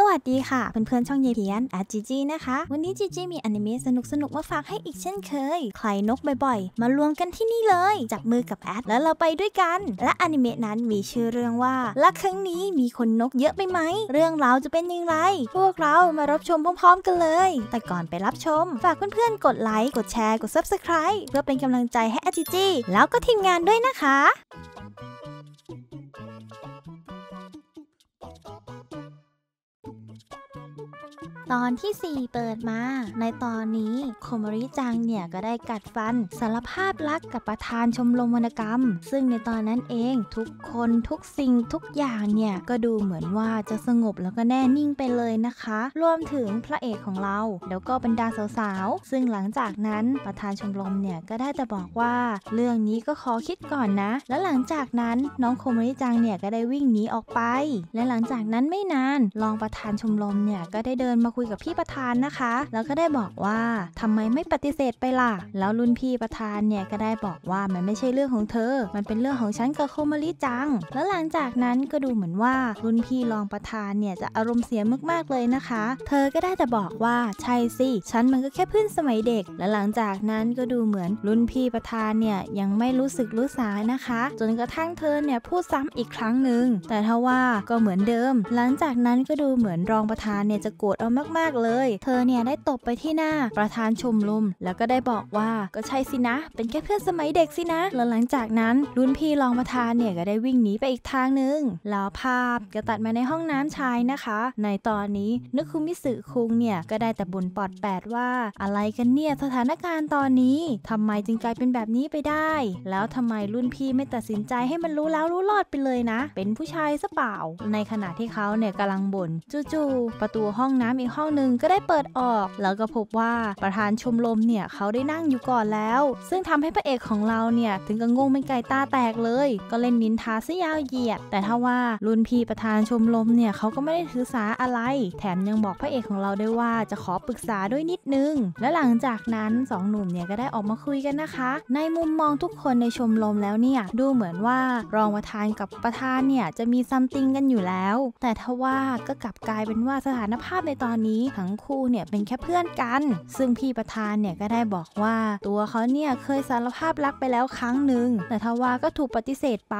สวัสดีค่ะเพื่อนๆช่องเยเพียนอาจีจีนะคะวันนี้จีจีมีอนิเมะสนุกสนุกมาฝากให้อีกเช่นเคย ใครนกบ่อย ๆ มารวมกันที่นี่เลยจับมือกับแอดแล้วเราไปด้วยกัน และอนิเมะนั้นมีชื่อเรื่องว่าละครั้งนี้มีคนนกเยอะไปไหมเรื่องราวจะเป็นยังไงพวกเรามารับชมพร้อมๆกันเลย แต่ก่อนไปรับชม ฝากเพื่อนๆกดไลค์กดแชร์กดซับสไคร b ์เพื่อเป็นกำลังใจให้อาจีจีแล้วก็ทีมงานด้วยนะคะตอนที่ 4 เปิดมา ในตอนนี้โคมริจังเนี่ย ก็ได้กัดฟัน สารภาพรักกับประธานชมรมวรรณกรรม ซึ่งในตอนนั้นเองทุกคนทุกสิ่งทุกอย่างเนี่ย ก็ดูเหมือนว่าจะสงบแล้วก็แน่นิ่งไปเลยนะคะ รวมถึงพระเอกของเราแล้วก็บรรดาสาวๆซึ่งหลังจากนั้นประธานชมรมเนี่ย ก็ได้แต่บอกว่า เรื่องนี้ก็ขอคิดก่อนนะ แล้วหลังจากนั้นน้องโคมริจังเนี่ยก็ได้วิ่งหนีออกไป และหลังจากนั้นไม่นานรองประธานชมรมเนี่ยก็ได้เดินมาคุยกับพี่ประธานนะคะ แล้วก็ได้บอกว่าทำไมไม่ปฏิเสธไปล่ะแล้วรุ่นพี่ประธานเนี่ยก็ได้บอกว่ามันไม่ใช่เรื่องของเธอ มันเป็นเรื่องของฉันกับโคมาริจังแล้วหลังจากนั้นก็ดูเหมือนว่ารุ่นพี่รองประธานเนี่ยจะอารมณ์เสียมากๆเลยนะคะ เธอก็ได้แต่บอกว่าใช่สิฉันมันก็แค่เพื่อนสมัยเด็ก และหลังจากนั้นก็ดูเหมือนรุ่นพี่ประธานเนี่ยยังไม่รู้สึกรู้สานะคะ จนกระทั่งเธอเนี่ยพูดซ้ำอีกครั้งหนึ่งแต่ถ้าว่าก็เหมือนเดิม หลังจากนั้นก็ดูเหมือนรองประธานเนี่ยจะโกรธเอามากๆเลย เธอเนี่ยได้ตบไปที่หน้าประธานชมรมแล้วก็ได้บอกว่าก็ใช่สินะ เป็นแค่เพื่อนสมัยเด็กสินะ แล้วหลังจากนั้นรุ่นพี่รองประธานเนี่ยก็ได้วิ่งหนีไปอีกทางหนึ่งแล้วภาพก็ตัดมาในห้องน้ำชายนะคะ ในตอนนี้นึกคุมิสึคุงเนี่ยก็ได้แต่บ่นปอดแปดว่าอะไรกันเนี่ยสถานการณ์ตอนนี้ทำไมจึงกลายเป็นแบบนี้ไปได้ แล้วทำไมรุ่นพี่ไม่ตัดสินใจให้มันรู้แล้วรู้รอดไปเลยนะ เป็นผู้ชายซะเปล่า ในขณะที่เขาเนี่ยกำลังบ่นจู่ๆประตูห้องน้ำอีกห้องหนึ่งก็ได้เปิดออกแล้วก็พบว่าประธานชมรมเนี่ยเขาได้นั่งอยู่ก่อนแล้ว ซึ่งทำให้พระเอกของเราเนี่ยถึงกับงงเป็นไก่ตาแตกเลย ก็เล่นนินทาซะยาวเหยียด แต่ถ้าว่ารุ่นพี่ประธานชมรมเนี่ยเขาก็ไม่ได้ถือสาอะไร แถมยังบอกพระเอกของเราด้วยว่าจะขอปรึกษาด้วยนิดนึง และหลังจากนั้น2หนุ่มเนี่ยก็ได้ออกมาคุยกันนะคะ ในมุมมองทุกคนในชมรมแล้วเนี่ยดูเหมือนว่ารองประธานกับประธานเนี่ยจะมีซัมติงกันอยู่แล้วแต่ทว่าก็กลับกลายเป็นว่าสถานภาพในตอนนี้ทั้งคู่เนี่ยเป็นแค่เพื่อนกัน ซึ่งพี่ประธานเนี่ยก็ได้บอกว่า ตัวเขาเนี่ยเคยสารภาพรักไปแล้วครั้งหนึ่งแต่ทว่าก็ถูกปฏิเสธไป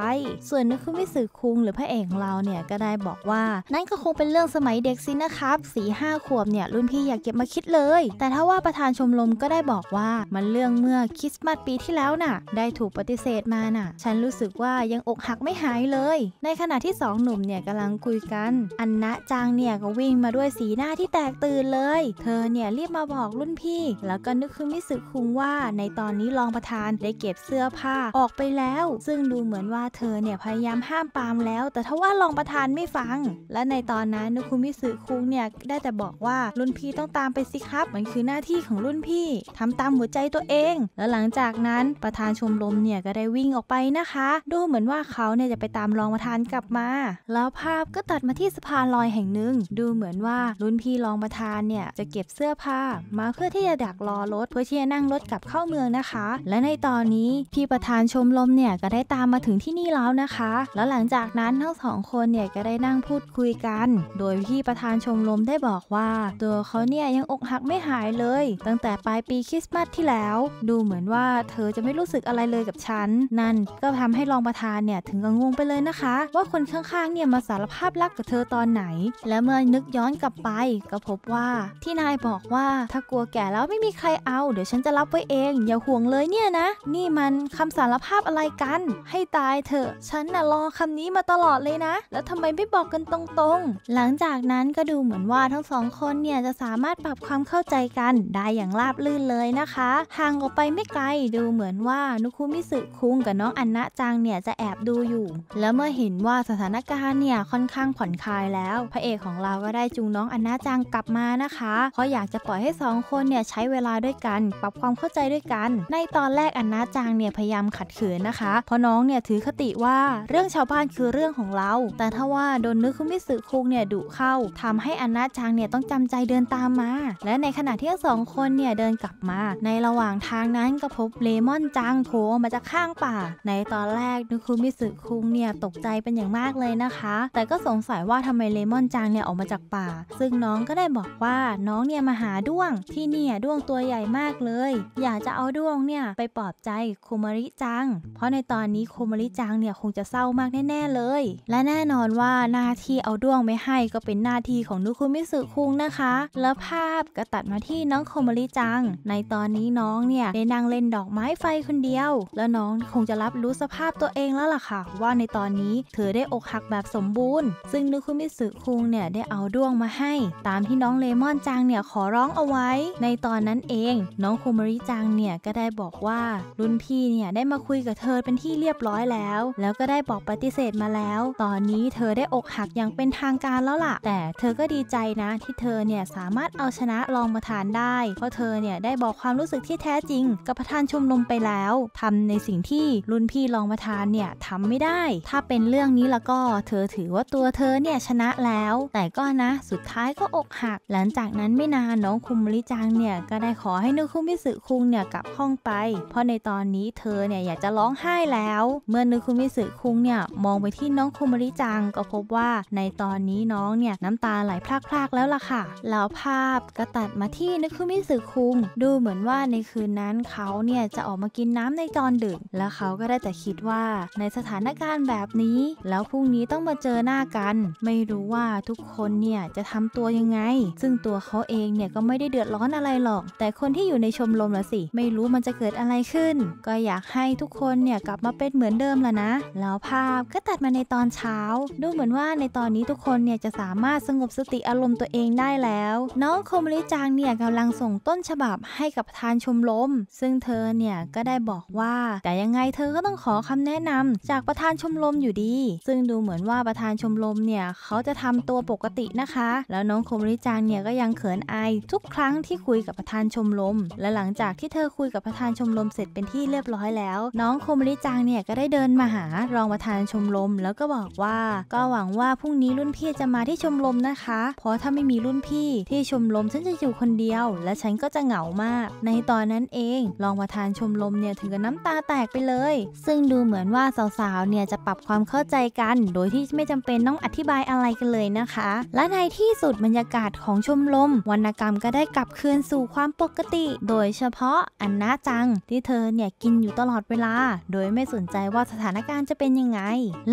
ส่วนนึกคุณวิสุคุง หรือพระเอกเราเนี่ยก็ได้บอกว่า นั่นก็คงเป็นเรื่องสมัยเด็กสินะครับ สีห้าขวบเนี่ยรุ่นพี่อยากเก็บมาคิดเลย แต่ถ้าว่าประธานชมรมก็ได้บอกว่ามันเรื่องเมื่อคริสต์มาสปีที่แล้วน่ะได้ถูกปฏิเสธมาน่ะฉันรู้สึกว่ายังอกหักไม่หายเลย ในขณะที่2หนุ่มเนี่ยกำลังคุยกันอันนะจางเนี่ยก็วิ่งมาด้วยสีหน้าที่แตกตื่นเลย เธอเนี่ยรีบมาบอกรุ่นพี่ แล้วก็นึกคนไมิสึคุงว่าในตอนนี้รองประธานได้เก็บเสื้อผ้าออกไปแล้ว ซึ่งดูเหมือนว่าเธอเนี่ยพยายามห้ามปามแล้ว แต่ทว่ารองประธานไม่ฟัง และในตอนนั้นนึกคุอมิสึคุงเนี่ยได้แต่บอกว่ารุ่นพี่ต้องตามไปสิครับ มันคือหน้าที่ของรุ่นพี่ทำตามหัวใจตัวเอง แล้วหลังจากนั้นประธานชมรมเนี่ยก็ได้วิ่งออกไปนะคะ ดูเหมือนว่าเขาเนี่ยจะไปตามรองประธานกลับมา แล้วภาพก็ตัดมาที่สะพานลอยแห่งหนึ่ง ดูเหมือนว่ารุ่นพี่รรองประธานเนี่ยจะเก็บเสื้อผ้ามาเพื่อที่จะดักรอรถเพื่อที่จะนั่งรถกลับเข้าเมืองนะคะ และในตอนนี้พี่ประธานชมลมเนี่ยก็ได้ตามมาถึงที่นี่แล้วนะคะ แล้วหลังจากนั้นทั้งสองคนเนี่ยก็ได้นั่งพูดคุยกัน โดยพี่ประธานชมลมได้บอกว่า ตัวเขาเนี่ยยังอกหักไม่หายเลย ตั้งแต่ปลายปีคริสต์มาสที่แล้ว ดูเหมือนว่าเธอจะไม่รู้สึกอะไรเลยกับฉันนั่นก็ทำให้รองประธานเนี่ยถึงกับงงไปเลยนะคะ ว่าคนข้างๆเนี่ยมาสารภาพรักกับเธอตอนไหน และเมื่อนึกย้อนกลับไปก็พบว่า ที่นายบอกว่าถ้ากลัวแก่แล้วไม่มีใครเอาเดี๋ยวฉันจะรับไว้เอง อย่าห่วงเลยเนี่ยนะ นี่มันคำสารภาพอะไรกัน ให้ตายเถอะ ฉันน่ะ รอคำนี้มาตลอดเลยนะ แล้วทำไมไม่บอกกันตรงๆ หลังจากนั้นก็ดูเหมือนว่าทั้งสองคนเนี่ย จะสามารถปรับความเข้าใจกัน ได้อย่างราบรื่นเลยนะคะห่างออกไปไม่ไกลดูเหมือนว่านุคุมิสึคุงกับน้องอันนะจังเนี่ยจะแอบดูอยู่ แล้วเมื่อเห็นว่าสถานการณ์เนี่ยค่อนข้างผ่อนคลายแล้ว พระเอกของเราก็ได้จูงน้องอันนะจังางกลับมานะคะ เพราะอยากจะปล่อยให้2คนเนี่ยใช้เวลาด้วยกัน ปรับความเข้าใจด้วยกัน ในตอนแรกอันนาจางเนี่ยพยายามขัดขืนนะคะ เพราะน้องเนี่ยถือคติว่าเรื่องชาวบ้านคือเรื่องของเรา แต่ถ้าว่าโดนนึกคุมิสึคุงเนี่ยดุเข้าทำให้อันนาจางเนี่ยต้องจำใจเดินตามมา และในขณะที่ทั้งสองคนเนี่ยเดินกลับมา ในระหว่างทางนั้นก็พบเลมอนจางโผล่มาจากข้างป่า ในตอนแรกนึกคุมิสึคุงเนี่ยตกใจเป็นอย่างมากเลยนะคะ แต่ก็สงสัยว่าทำไมเลมอนจางเนี่ยออกมาจากป่า ซึ่งน้องก็ได้บอกว่าน้องเนี่ยมาหาด้วงที่เนี่ยด้วงตัวใหญ่มากเลย อยากจะเอาด้วงเนี่ยไปปลอบใจคุมาริจัง เพราะในตอนนี้คุมาริจังเนี่ยคงจะเศร้ามากแน่ๆเลย และแน่นอนว่าหน้าที่เอาด้วงไม่ให้ ก็เป็นหน้าที่ของนุคุมิสึคุงนะคะแล้วภาพก็ตัดมาที่น้องคุมาริจัง ในตอนนี้น้องเนี่ยได้นั่งเล่นดอกไม้ไฟคนเดียว แล้วน้องคงจะรับรู้สภาพตัวเองแล้วล่ะค่ะ ว่าในตอนนี้เธอได้อกหักแบบสมบูรณ์ ซึ่งนุคุมิสึคุงเนี่ยได้เอาด้วงมาให้ตามามที่น้องเลมอนจังเนี่ยขอร้องเอาไว้ ในตอนนั้นเอง น้องโคมาริจังเนี่ยก็ได้บอกว่ารุ่นพี่เนี่ยได้มาคุยกับเธอเป็นที่เรียบร้อยแล้ว แล้วก็ได้บอกปฏิเสธมาแล้ว ตอนนี้เธอได้อกหักอย่างเป็นทางการแล้วล่ะแต่เธอก็ดีใจนะที่เธอเนี่ยสามารถเอาชนะรองประธานได้ เพราะเธอเนี่ยได้บอกความรู้สึกที่แท้จริงกับประธานชมรมไปแล้ว ทำในสิ่งที่รุ่นพี่รองประธานเนี่ยทำไม่ได้ ถ้าเป็นเรื่องนี้ละก็เธอถือว่าตัวเธอเนี่ยชนะแล้ว แต่ก็นะสุดท้ายก็อกอกหักหลังจากนั้นไม่นานน้องคุมริจังเนี่ยก็ได้ขอให้นุคุมิสึคุงเนี่ยกลับห้องไป เพราะในตอนนี้เธอเนี่ยอยากจะร้องไห้แล้ว เมื่อนุคุมิสึคุงเนี่ยมองไปที่น้องคุมริจังก็พบว่าในตอนนี้น้องเนี่ยน้ำตาไหลพรากๆแล้วล่ะค่ะ แล้วภาพก็ตัดมาที่นุคุมิสึคุงดูเหมือนว่าในคืนนั้นเขาเนี่ยจะออกมากินน้ำในตอนดึกแล้วเขาก็ได้แต่คิดว่าในสถานการณ์แบบนี้ แล้วพรุ่งนี้ต้องมาเจอหน้ากัน ไม่รู้ว่าทุกคนเนี่ยจะทำตัวยังไงไงซึ่งตัวเขาเองเนี่ยก็ไม่ได้เดือดร้อนอะไรหรอก แต่คนที่อยู่ในชมรมละสิไม่รู้มันจะเกิดอะไรขึ้น ก็อยากให้ทุกคนเนี่ยกลับมาเป็นเหมือนเดิมแล้วนะแล้วภาพก็ตัดมาในตอนเช้า ดูเหมือนว่าในตอนนี้ทุกคนเนี่ยจะสามารถสงบสติอารมณ์ตัวเองได้แล้ว น้องโคมริจางเนี่ยกำลังส่งต้นฉบับให้กับทานชมรมซึ่งเธอเนี่ยก็ได้บอกว่าแต่ยังไงเธอก็ต้องขอคำแนะนำ จากประธานชมรมอยู่ดี ซึ่งดูเหมือนว่าประธานชมรมเนี่ยเขาจะทำตัวปกตินะคะ แล้วน้องโคมริจางเนี่ยก็ยังเขินอายทุกครั้งที่คุยกับประธานชมรมและหลังจากที่เธอคุยกับประธานชมรมเสร็จเป็นที่เรียบร้อยแล้ว น้องโคมริจางเนี่ยก็ได้เดินมาหารองประธานชมรมแล้วก็บอกว่า ก็หวังว่าพรุ่งนี้รุ่นพี่จะมาที่ชมรมนะคะเพราะถ้าไม่มีรุ่นพี่ที่ชมรมฉันจะอยู่คนเดียว และฉันก็จะเหงามาก ในตอนนั้นเองรองประธานชมรมเนี่ยถึงกับน้ำตาแตกไปเลย ซึ่งดูเหมือนว่าสาวๆเนี่ยจะปรับความเข้าใจกัน โดยที่ไม่จำเป็นต้องอธิบายอะไรกันเลยนะคะ และในที่สุดบรรยากาศาศของชมรมวรรณกรรมก็ได้กลับคืนสู่ความปกติ โดยเฉพาะอันนาจังที่เธอเนี่ยกินอยู่ตลอดเวลา โดยไม่สนใจว่าสถานการณ์จะเป็นยังไง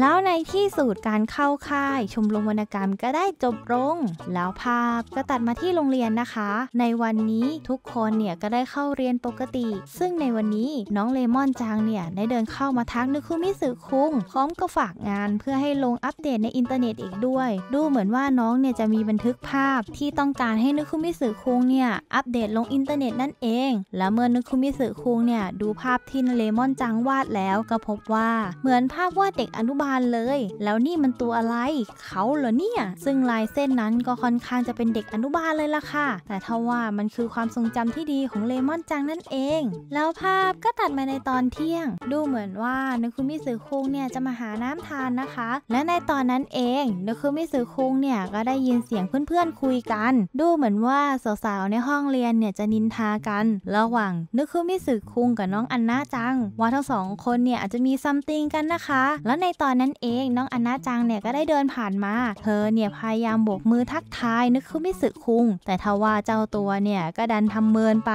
แล้วในที่สุดการเข้าค่ายชมรมวรรณกรรมก็ได้จบลงแล้วภาพก็ตัดมาที่โรงเรียนนะคะ ในวันนี้ทุกคนเนี่ยก็ได้เข้าเรียนปกติ ซึ่งในวันนี้น้องเลมอนจังเนี่ยได้เดินเข้ามาทักนึคุมิสึคุงพร้อมก็ฝากงาน เพื่อให้ลงอัปเดตในอินเทอร์เน็ตอีกด้วย ดูเหมือนว่าน้องเนี่ยจะมีบันทึกภาพาพที่ต้องการให้นึกคุมิสึคุงเนี่ยอัปเดตลงอินเทอร์เน็ตนั่นเอง และเมื่อนึกคุมิสึคุงเนี่ยดูภาพที่นเลมอนจังวาดแล้ว ก็พบว่าเหมือนภาพวาดเด็กอนุบาลเลย แล้วนี่มันตัวอะไรเขาเหรอเนี่ยซึ่งลายเส้นนั้นก็ค่อนข้างจะเป็นเด็กอนุบาลเลยล่ะค่ะ แต่ทว่ามันคือความทรงจำที่ดีของเลมอนจังนั่นเอง แล้วภาพก็ตัดมาในตอนเที่ยง ดูเหมือนว่านึคุมิสึคุงเนี่ยจะมาหาน้ำทานนะคะ และในตอนนั้นเองนึคุมิสึคุงเนี่ยก็ได้ยินเสียงเพื่อนคุยกันดูเหมือนว่าสาวๆในห้องเรียนเนี่ยจะนินทากันระหว่างนึกคือมิสึคุงกับน้องอันนาจัง ว่าทั้งสองคนเนี่ยอาจจะมีซัมติงกันนะคะแล้วในตอนนั้นเองน้องอันนาจังเนี่ยก็ได้เดินผ่านมา เธอเนี่ยพยายามโบกมือทักทายนึกคือมิสึคุง แต่ทว่าเจ้าตัวเนี่ยก็ดันทำเมินไป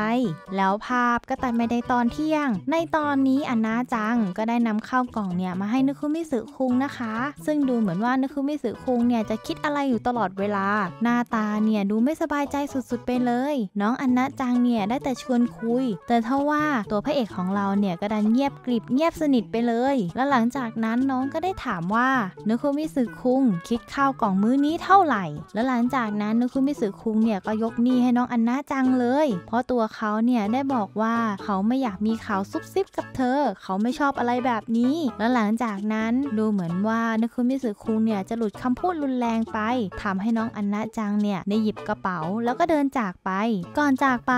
แล้วภาพก็ตัดไปในตอนเที่ยง ในตอนนี้อันนาจังก็ได้นำข้าวกล่องเนี่ยมาให้นึกคือมิสึคุงนะคะ ซึ่งดูเหมือนว่านึกคือมิสึคุงเนี่ยจะคิดอะไรอยู่ตลอดเวลาหน้าตาเนี่ยดูไม่สบายใจสุดๆไปเลย น้องอันนะจังเนี่ยได้แต่ชวนคุย แต่เท่าว่าตัวพระเอกของเราเนี่ยก็ดันเงียบกริบเงียบสนิทไปเลย แล้วหลังจากนั้นน้องก็ได้ถามว่านุคุมิสึคุงคิดข้าวกล่องมื้อนี้เท่าไหร่ แล้วหลังจากนั้นนุคุมิสึคุงเนี่ยก็ยกหนี้ให้น้องอันนะจังเลย เพราะตัวเขาเนี่ยได้บอกว่าเขาไม่อยากมีข่าวซุบซิบกับเธอ เขาไม่ชอบอะไรแบบนี้ แล้วหลังจากนั้นดูเหมือนว่านุคุมิสึคุงเนี่ยจะหลุดคำพูดรุนแรงไป ทำให้น้องอันนะจังเนี่ยได้หยิบกระเป๋าแล้วก็เดินจากไป ก่อนจากไป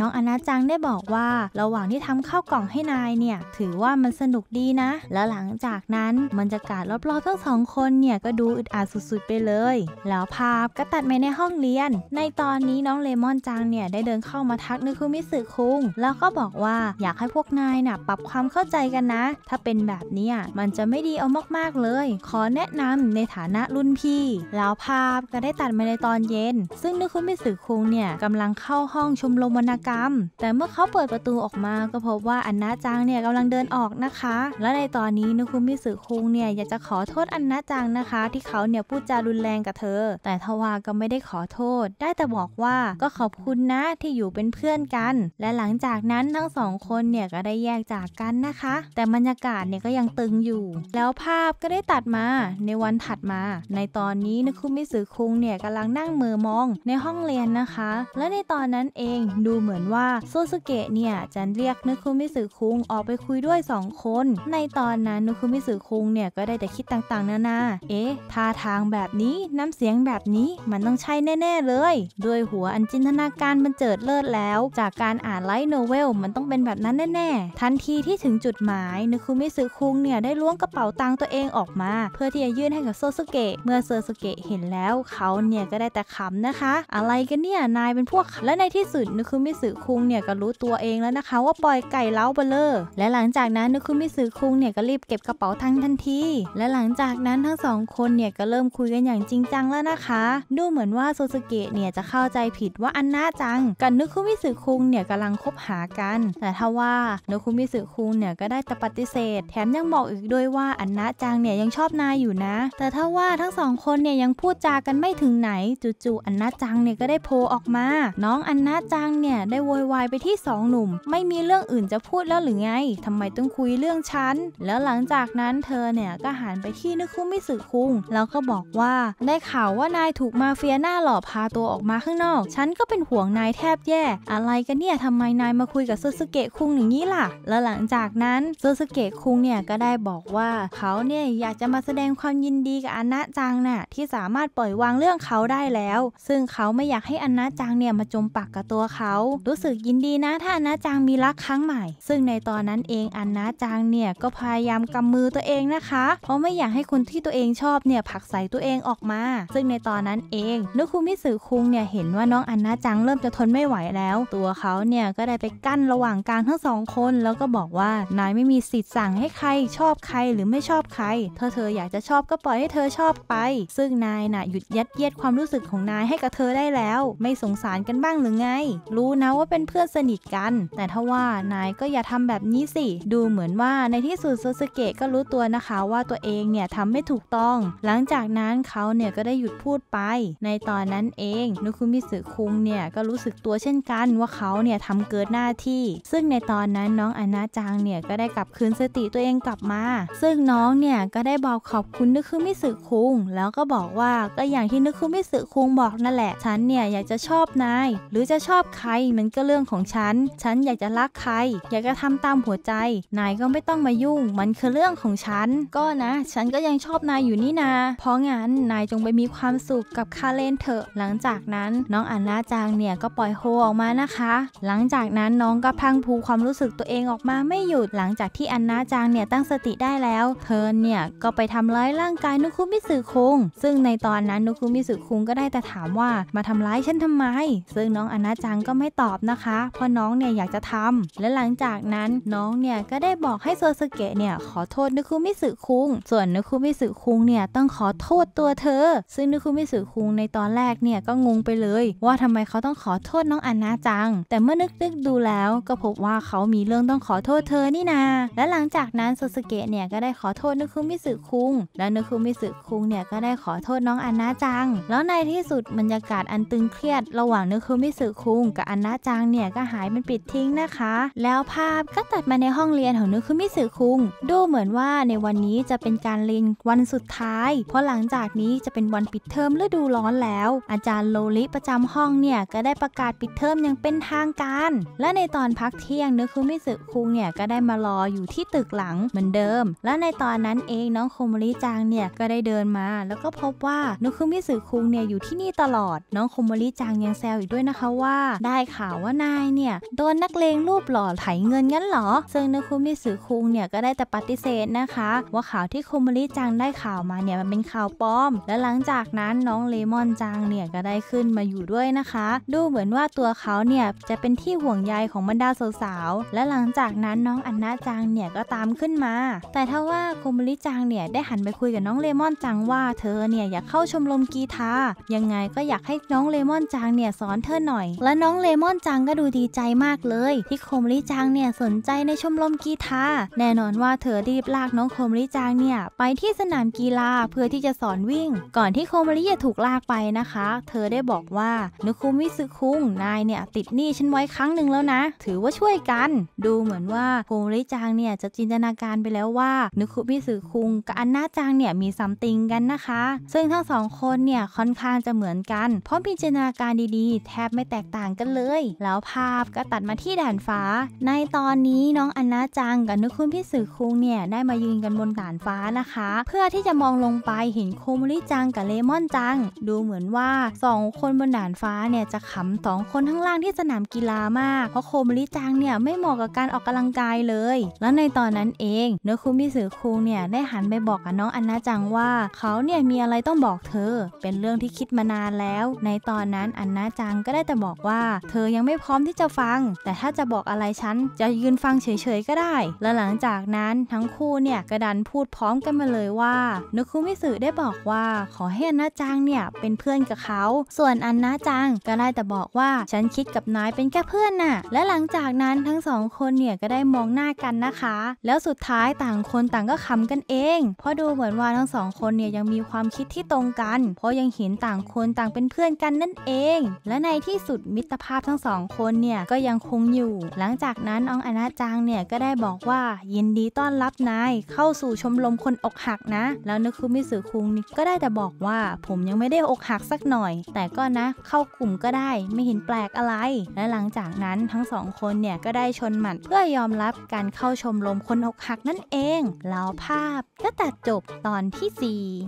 น้องอนาจังได้บอกว่าระหว่างที่ทำข้าวกล่องให้นายเนี่ย ถือว่ามันสนุกดีนะ แล้วหลังจากนั้นบรรยากาศรอบๆทั้งสองคนเนี่ยก็ดูอึดอัดสุดๆไปเลย แล้วภาพก็ตัดไปในห้องเรียน ในตอนนี้น้องเลมอนจังเนี่ยได้เดินเข้ามาทักนึคุมิสึคุง แล้วก็บอกว่าอยากให้พวกนายน่ะปรับความเข้าใจกันนะ ถ้าเป็นแบบนี้มันจะไม่ดีเอามากๆเลยขอแนะนำในฐานะรุ่นพี่ แล้วภาพก็ได้ตัดมาในตอนย็นซึ่งนุคุมิสอคุงเนี่ยกำลังเข้าห้องชมรมวรรณกรรม แต่เมื่อเขาเปิดประตูออกมา ก็พบว่าอันนาจังเนี่ยกำลังเดินออกนะคะ และในตอนนี้นุคุมิสอคุงเนี่ยอยากจะขอโทษอันนาจังนะคะ ที่เขาเนี่ยพูดจารุนแรงกับเธอ แต่ทว่าก็ไม่ได้ขอโทษ ได้แต่บอกว่าก็ขอบคุณนะที่อยู่เป็นเพื่อนกัน และหลังจากนั้นทั้งสองคนเนี่ยก็ได้แยกจากกันนะคะ แต่บรรยากาศเนี่ยก็ยังตึงอยู่ แล้วภาพก็ได้ตัดมาในวันถัดมา ในตอนนี้นุคุมิสอคุงเนี่ยกำลังนั่งองมือมองในห้องเรียนนะคะ และในตอนนั้นเองดูเหมือนว่าโซสุเกะเนี่ยจะเรียกนุคุมิสึคุงออกไปคุยด้วย 2 คน ในตอนนั้นนุคุมิสึคุงเนี่ยก็ได้แต่คิดต่างๆนานา เอ๊ะท่าทางแบบนี้น้ำเสียงแบบนี้มันต้องใช่แน่ ๆเลยด้วยหัวอันจินตนาการมันเจิดเลิศแล้วจากการอ่านไลท์โนเวลมันต้องเป็นแบบนั้นแน่ๆทันทีที่ถึงจุดหมายนุคุมิสึคุงเนี่ยได้ล้วงกระเป๋าตังค์ตัวเองออกมา เพื่อที่จะยื่นให้กับโซสุเกะเมื่อโซสุเกะเห็นแล้วเขาเนี่ยก็ได้แต่ขำนะคะ อะไรกันเนี่ยนายเป็นพวกและในที่สุดนึคอมิสึคุงเนี่ยก็รู้ตัวเองแล้วนะคะ ว่าปล่อยไก่เล้าเบลเลอร์และหลังจากนั้นนึคอมิสึคุงเนี่ยก็รีบเก็บกระเป๋าทั้งทันทีและหลังจากนั้นทั้งสองคนเนี่ยก็เริ่มคุยกันอย่างจริงจังแล้วนะคะ ดูเหมือนว่าโซสเกะเนี่ยจะเข้าใจผิดว่าอันนาจัง กับนึคอมิสึคุงเนี่ยกำลังคบหากัน แต่ทว่านึคอมิสึคุงเนี่ยก็ได้แต่ปฏิเสธแถมยังบอกอีกด้วยว่าอันนาจังเนี่ยยังชอบนายอยู่นะ แต่ถ้าว่าทั้งสองคนเนี่ยยังพูดจากันไม่ถึงไหนจจู่ๆอันนาจังเนี่ยก็ได้โผล่ออกมา น้องอันนาจังเนี่ยได้โวยวายไปที่สองหนุ่ม ไม่มีเรื่องอื่นจะพูดแล้วหรือไง ทำไมต้องคุยเรื่องฉันแล้วหลังจากนั้นเธอเนี่ยก็หันไปที่นึคุมิสึคุง แล้วก็บอกว่าได้ข่าวว่านายถูกมาเฟียหน้าหล่อพาตัวออกมาข้างนอกฉันก็เป็นห่วงนายแทบแย่อะไรกันเนี่ยทำไมนายมาคุยกับซูซเกะคุงอย่างนี้ล่ะ แล้วหลังจากนั้นซูซเกะคุงเนี่ยก็ได้บอกว่าเขาเนี่ยอยากจะมาแสดงความยินดีกับอันนาจังน่ะที่สามารถปล่อยวางเรื่องเขาได้แล้วแล้วซึ่งเขาไม่อยากให้อันนาจังเนี่ยมาจมปักกับตัวเขา รู้สึกยินดีนะ ถ้าอันนาจังมีรักครั้งใหม่ ซึ่งในตอนนั้นเองอันนาจังเนี่ยก็พยายามกำมือตัวเองนะคะ เพราะไม่อยากให้คนที่ตัวเองชอบเนี่ยผักใส่ตัวเองออกมา ซึ่งในตอนนั้นเองนุคุมิสึคุงเนี่ยเห็นว่าน้องอันนาจังเริ่มจะทนไม่ไหวแล้ว ตัวเขาเนี่ยก็ได้ไปกั้นระหว่างกลางทั้งสองคน แล้วก็บอกว่านายไม่มีสิทธิ์สั่งให้ใครชอบใครหรือไม่ชอบใครเธอเธออยากจะชอบก็ปล่อยให้เธอชอบไป ซึ่งนายน่ะหยุดยัดเยียดความรู้สึกของนายให้กับเธอได้แล้วไม่สงสารกันบ้างหรือไง รู้นะว่าเป็นเพื่อนสนิทกัน แต่ถ้าว่านายก็อย่าทำแบบนี้สิ ดูเหมือนว่าในที่สุดโซสเกะก็รู้ตัวนะคะ ว่าตัวเองเนี่ยทำไม่ถูกต้อง หลังจากนั้นเขาเนี่ยก็ได้หยุดพูดไป ในตอนนั้นเอง นุคุมิสึคุงเนี่ย ก็รู้สึกตัวเช่นกัน ว่าเขาเนี่ยทำเกินหน้าที่ ซึ่งในตอนนั้นน้องอนาจังเนี่ยก็ได้กลับคืนสติตัวเองกลับมา ซึ่งน้องเนี่ยก็ได้บอกขอบคุณนุคุมิสึคุงแล้วก็บอกว่าก็อย่างที่นุคุมิสึคุงบอกนั่นแหละฉันเนี่ยอยากจะชอบนาย หรือจะชอบใคร มันก็เรื่องของฉัน ฉันอยากจะรักใคร อยากจะทำตามหัวใจ นายก็ไม่ต้องมายุ่ง มันคือเรื่องของฉัน ก็นะ ฉันก็ยังชอบนายอยู่นี่นาเพราะงั้นนายจงไปมีความสุขกับคาเลนเถอะ หลังจากนั้นน้องอันนาจางเนี่ยก็ปล่อยโฮออกมานะคะ หลังจากนั้นน้องก็พังพูความรู้สึกตัวเองออกมาไม่หยุดหลังจากที่อันนาจางเนี่ยตั้งสติได้แล้ว เธอเนี่ยก็ไปทำร้ายร่างกายนุคุมิสึคุงซึ่งในตอนนั้น นุคุมิสึคุงก็ได้แต่ถามว่ามาทำร้ายฉันทำไม ซึ่งน้องอนาจังก็ไม่ตอบนะคะเพราะน้องเนี่ยอยากจะทำและหลังจากนั้นน้องเนี่ยก็ได้บอกให้โซสเกะเนี่ยขอโทษนุคุมิสึคุง ส่วนนุคุมิสึคุงเนี่ยต้องขอโทษตัวเธอ ซึ่งนุคุมิสึคุงในตอนแรกเนี่ยก็งงไปเลย ว่าทำไมเขาต้องขอโทษน้องอนาจัง แต่เมื่อนึกนึกดูแล้วก็พบว่าเขามีเรื่องต้องขอโทษเธอนี่นา และหลังจากนั้นโซสเกะเนี่ยก็ได้ขอโทษนุคุมิสึคุง และนุคุมิสึคุงเนี่ย ก็ได้ขอโทษน้องอนาจัง แล้วในที่ที่สุดบรรยากาศอันตึงเครียดระหว่างเน้อคือมิสึคุงกับอันนาจังเนี่ยก็หายเป็นปิดทิ้งนะคะ แล้วภาพก็ตัดมาในห้องเรียนของเน้อคือมิสึคุง ดูเหมือนว่าในวันนี้จะเป็นการเรียนวันสุดท้าย เพราะหลังจากนี้จะเป็นวันปิดเทอมฤดูร้อนแล้ว อาจารย์โลลิประจำห้องเนี่ยก็ได้ประกาศปิดเทอมอย่างเป็นทางการ และในตอนพักเที่ยงเน้อคือมิสึคุงเนี่ยก็ได้มารออยู่ที่ตึกหลังเหมือนเดิม และในตอนนั้นเองน้องโคมริจังเนี่ยก็ได้เดินมา แล้วก็พบว่าเน้อคือมิสึคุงเนี่ยอยู่ที่นี่ตลอดน้องคมมริจังยังแซวอีกด้วยนะคะว่า ได้ข่าวว่านายเนี่ยโดนนักเลงรูปหล่อไถเงินงั้นหรอซึ่งนคุมิสือคุงเนี่ยก็ได้แต่ปฏิเสธนะคะ ว่าข่าวที่คมมริจังได้ข่าวมาเนี่ยมันเป็นข่าวปลอม และหลังจากนั้นน้องเลมอนจังเนี่ยก็ได้ขึ้นมาอยู่ด้วยนะคะ ดูเหมือนว่าตัวเขาเนี่ยจะเป็นที่ห่วงใยของบรรดาสาวๆและหลังจากนั้นน้องอันนาจังเนี่ยก็ตามขึ้นมา แต่ถ้าว่าคมมริจังเนี่ยได้หันไปคุยกับน้องเลมอนจังว่าเธอเนี่ยอยากเข้าชมรมกีตาร์ยังไงก็อยากให้น้องเลมอนจังเนี่ยสอนเธอหน่อย และน้องเลมอนจังก็ดูดีใจมากเลย ที่โคมริจังเนี่ยสนใจในชมรมกีตาร์แน่นอนว่า เธอรีบลากน้องโคมริจังเนี่ยไปที่สนามกีฬาเพื่อที่จะสอนวิ่ง ก่อนที่โคมริจะถูกลากไปนะคะ เธอได้บอกว่านุคุมิสึคุงนายเนี่ยติดหนี้ฉันไว้ครั้งหนึ่งแล้วนะ ถือว่าช่วยกัน ดูเหมือนว่าโคมริจังเนี่ยจะจินตนาการไปแล้วว่า นุคุมิสึคุงกับอันนาจังเนี่ยมีซัมติงกันนะคะ ซึ่งทั้งสองคนเนี่ยค่อนข้างจะเหมือนกัน เพราะมิจารณาการดีๆ แทบไม่แตกต่างกันเลย แล้วภาพก็ตัดมาที่ด่านฟ้า ในตอนนี้น้องอนนาจังกับนุคุณพี่สื่อคุงเนี่ยได้มายืนกันบนด่านฟ้านะคะ เพื่อที่จะมองลงไปเห็นโคมุริจังกับเลมอนจัง ดูเหมือนว่า2คนบนด่านฟ้าเนี่ยจะขำสองคนข้างล่างที่สนามกีฬามากเพราะโคมุริจังเนี่ยไม่เหมาะกับการออกกำลังกายเลย แล้วในตอนนั้นเองนุคุณพี่สื่อคุงเนี่ยได้หันไปบอกกับน้องอนนาจังว่าเขาเนี่ยมีอะไรต้องบอกเธอเป็นเรื่องที่คิดมานานแล้วในตอนนั้นอันนาจังก็ได้แต่บอกว่า เธอยังไม่พร้อมที่จะฟัง แต่ถ้าจะบอกอะไรฉันจะยืนฟังเฉยๆก็ได้ และหลังจากนั้นทั้งคู่เนี่ยกระดันพูดพร้อมกันมาเลยว่านุคุมิสึได้บอกว่า ขอให้อันนาจังเนี่ยเป็นเพื่อนกับเขา ส่วนอันนาจังก็ได้แต่บอกว่าฉันคิดกับนายเป็นแค่เพื่อนน่ะและหลังจากนั้นทั้งสองคนเนี่ยก็ได้มองหน้ากันนะคะ แล้วสุดท้ายต่างคนต่างก็ขำกันเองเพราะดูเหมือนว่าทั้งสองคนเนี่ยยังมีความคิดที่ตรงกันเพราะยังเห็นต่างางคนต่างเป็นเพื่อนกันนั่นเอง และในที่สุดมิตรภาพทั้งสองคนเนี่ยก็ยังคงอยู่ หลังจากนั้นอองอนาจางเนี่ยก็ได้บอกว่า ยินดีต้อนรับนายเข้าสู่ชมรมคนอกหักนะ แล้วนึกคุมิสึคุงนี่ก็ได้แต่บอกว่า ผมยังไม่ได้อกหักสักหน่อย แต่ก็นะเข้ากลุ่มก็ได้ไม่เห็นแปลกอะไร และหลังจากนั้นทั้งสองคนเนี่ยก็ได้ชนหมัดเพื่อยอมรับการเข้าชมรมคนอกหักนั่นเองแล้วภาพก็ตัดจบตอนที่4